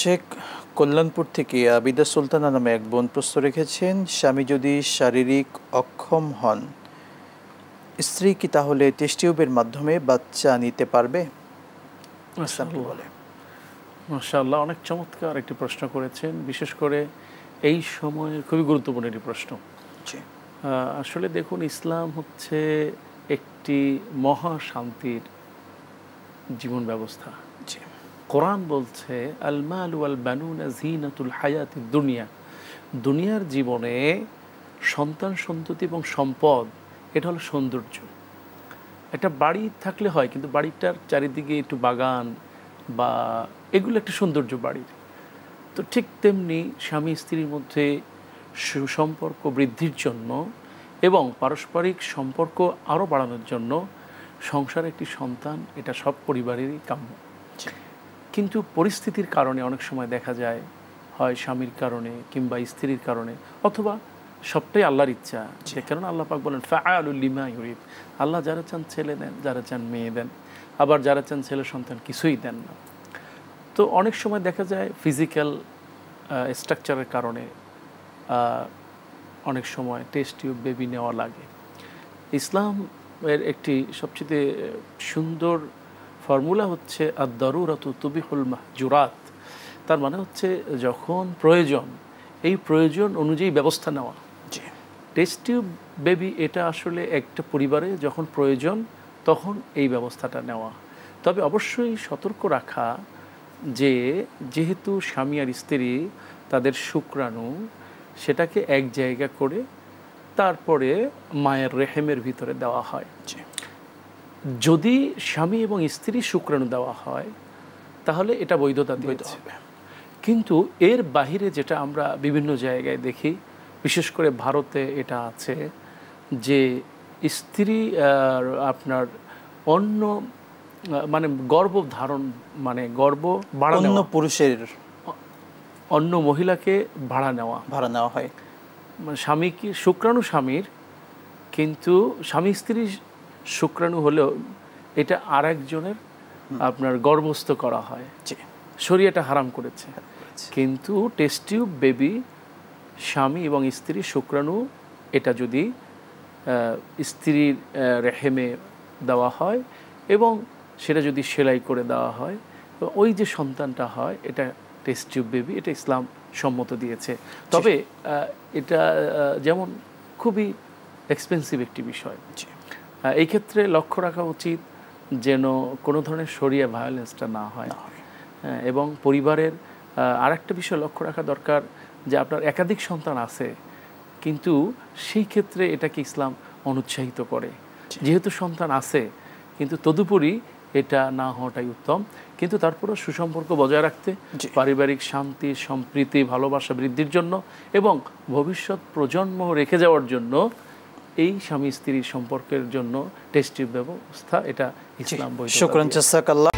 শেখ কল্যাণপুর থেকে আবিদা সুলতানা নামে এক বোন প্রশ্ন রেখেছেন স্বামী যদি শারীরিক অক্ষম হন স্ত্রী কি তাহলে টেস্ট টিউবের মাধ্যমে বাচ্চা নিতে পারবে বলে অনেক চমৎকার একটি প্রশ্ন করেছেন বিশেষ করে এই সময়ে খুবই গুরুত্বপূর্ণ একটি প্রশ্ন আসলে দেখুন ইসলাম হচ্ছে একটি মহা শান্তির জীবন ব্যবস্থা জি কোরআন বলছে আলমাল ওয়াল বানুনা জিনাতুল হায়াত দুনিয়া দুনিয়ার জীবনে সন্তান সন্ততি এবং সম্পদ এটা হলো সৌন্দর্য একটা বাড়ি থাকলে হয় কিন্তু বাড়িটার চারিদিকে একটু বাগান বা এগুলো একটা সৌন্দর্য বাড়ির তো ঠিক তেমনি স্বামী স্ত্রীর মধ্যে সুসম্পর্ক বৃদ্ধির জন্য এবং পারস্পরিক সম্পর্ক আরও বাড়ানোর জন্য সংসার একটি সন্তান এটা সব পরিবারেরই কাম্য কিন্তু পরিস্থিতির কারণে অনেক সময় দেখা যায় হয় স্বামীর কারণে কিংবা স্ত্রীর কারণে অথবা সবটাই আল্লাহর ইচ্ছা সে কারণে আল্লাহ পাক বলেন ফাআলুল্লিমা ইউরিব আল্লাহ যারা চান ছেলে দেন যারা চান মেয়ে দেন আবার যারা চান ছেলে সন্তান কিছুই দেন না তো অনেক সময় দেখা যায় ফিজিক্যাল স্ট্রাকচারের কারণে অনেক সময় টেস্ট টিউব বেবি নেওয়া লাগে ইসলামের একটি সবচেয়ে সুন্দর ফর্মুলা হচ্ছে আদারুরাতু তুবিহুল মাহজুরাত তার মানে হচ্ছে যখন প্রয়োজন এই প্রয়োজন অনুযায়ী ব্যবস্থা নেওয়া টেস্ট টিউব বেবি এটা আসলে একটা পরিবারে যখন প্রয়োজন তখন এই ব্যবস্থাটা নেওয়া তবে অবশ্যই সতর্ক রাখা যে যেহেতু স্বামী আর স্ত্রী তাদের শুক্রাণু সেটাকে এক জায়গা করে তারপরে মায়ের রেহেমের ভিতরে দেওয়া হয় যদি স্বামী এবং স্ত্রী শুক্রাণু দেওয়া হয় তাহলে এটা বৈধতা দিয়ে যাবে কিন্তু এর বাহিরে যেটা আমরা বিভিন্ন জায়গায় দেখি বিশেষ করে ভারতে এটা আছে যে স্ত্রী আপনার অন্য মানে গর্ব ধারণ মানে গর্ব অন্য পুরুষের অন্য মহিলাকে ভাড়া নেওয়া ভাড়া নেওয়া হয় মানে স্বামী কি শুক্রাণু স্বামীর কিন্তু স্বামী স্ত্রী শুক্রাণু হলেও এটা আর একজনের আপনার গর্ভস্থ করা হয় এটা হারাম করেছে কিন্তু টেস্টিউব বেবি স্বামী এবং স্ত্রী শুক্রাণু এটা যদি স্ত্রীর রেহেমে দেওয়া হয় এবং সেটা যদি সেলাই করে দেওয়া হয় ওই যে সন্তানটা হয় এটা টেস্ট টিউব বেবি এটা ইসলাম সম্মত দিয়েছে তবে এটা যেমন খুবই এক্সপেন্সিভ একটি বিষয় এই ক্ষেত্রে লক্ষ্য রাখা উচিত যেন কোনো ধরনের সরিয়ে ভায়োলেন্সটা না হয় হ্যাঁ, এবং পরিবারের আর একটা বিষয় লক্ষ্য রাখা দরকার যে আপনার একাধিক সন্তান আছে কিন্তু সেই ক্ষেত্রে এটাকে ইসলাম অনুৎসাহিত করে যেহেতু সন্তান আছে কিন্তু তদুপরি এটা না হওয়াটাই উত্তম কিন্তু তারপরও সুসম্পর্ক বজায় রাখতে পারিবারিক শান্তি সম্প্রীতি ভালোবাসা বৃদ্ধির জন্য এবং ভবিষ্যৎ প্রজন্ম রেখে যাওয়ার জন্য এই স্বামী স্ত্রীর সম্পর্কের জন্য টেস্টিভ ব্যবস্থা এটা ইসলাম বই শুক্রান